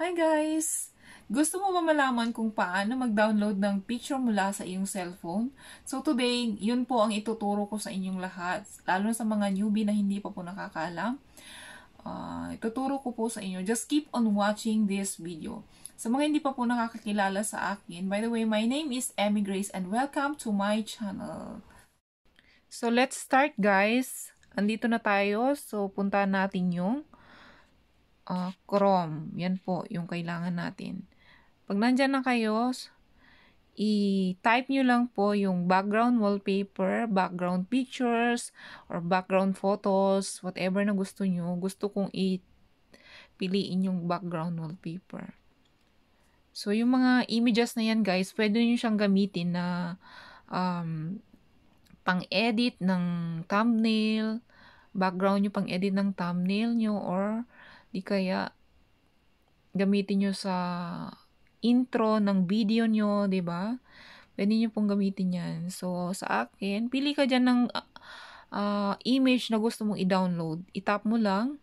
Hi guys! Gusto mo ba malaman kung paano mag-download ng picture mula sa iyong cellphone? So today, yun po ang ituturo ko sa inyong lahat, lalo sa mga newbie na hindi pa po nakakaalam. Uh, ituturo ko po sa inyo. Just keep on watching this video. Sa mga hindi pa po nakakakilala sa akin, by the way, my name is Emmy Grace and welcome to my channel. So let's start guys. Andito na tayo. So punta natin yung uh, Chrome. Yan po yung kailangan natin. Pag nandyan na kayo, i-type nyo lang po yung background wallpaper, background pictures, or background photos, whatever na gusto nyo. Gusto kong i-piliin yung background wallpaper. So, yung mga images na yan, guys, pwede nyo siyang gamitin na um, pang-edit ng thumbnail, background nyo pang-edit ng thumbnail nyo, or Di kaya gamitin nyo sa intro ng video nyo, ba diba? Pwede nyo pong gamitin yan. So, sa akin, pili ka dyan ng uh, image na gusto mong i-download. Itap mo lang.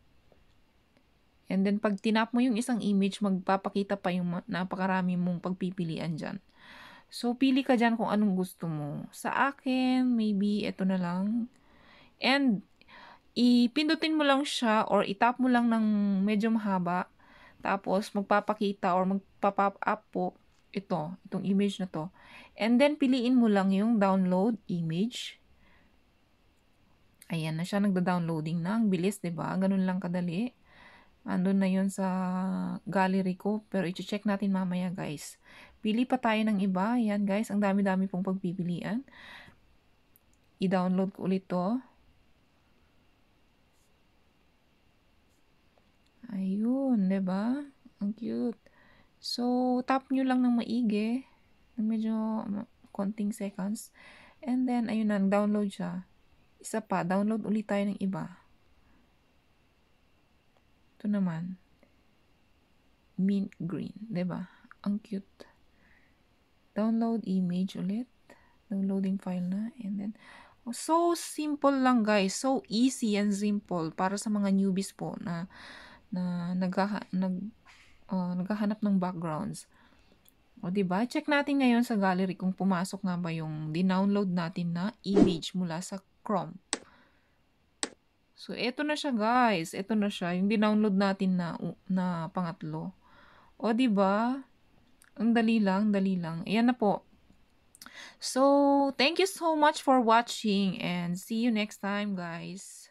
And then, pag tinap mo yung isang image, magpapakita pa yung napakarami mong pagpipilian dyan. So, pili ka dyan kung anong gusto mo. Sa akin, maybe ito na lang. And, ipindutin mo lang siya or itap mo lang ng medyo mahaba. Tapos, magpapakita or magpa-pop up po ito, itong image na to. And then, piliin mo lang yung download image. Ayan na siya, nagda-downloading na. Ang bilis, ba diba? Ganun lang kadali. Andun na yon sa gallery ko. Pero, iti-check natin mamaya, guys. Pili pa tayo ng iba. Ayan, guys. Ang dami-dami pong pagpipilian. I-download ko ulit to. Ayun, 'di ba? Ang cute. So, tap nyo lang ng maigi. Medyo konting seconds. And then, ayun na, download siya. Isa pa, download ulit tayo ng iba. Ito naman. Mint green, ba diba? Ang cute. Download image ulit. Downloading file na. And then, oh, so simple lang guys. So easy and simple para sa mga newbies po na na nagha, nag, uh, naghahanap ng backgrounds. O, di ba? Check natin ngayon sa gallery kung pumasok nga ba yung dinownload natin na image mula sa Chrome. So, eto na siya, guys. Eto na siya. Yung dinownload natin na, na pangatlo. O, di ba? Ang dali lang, dali lang. Ayan na po. So, thank you so much for watching and see you next time, guys.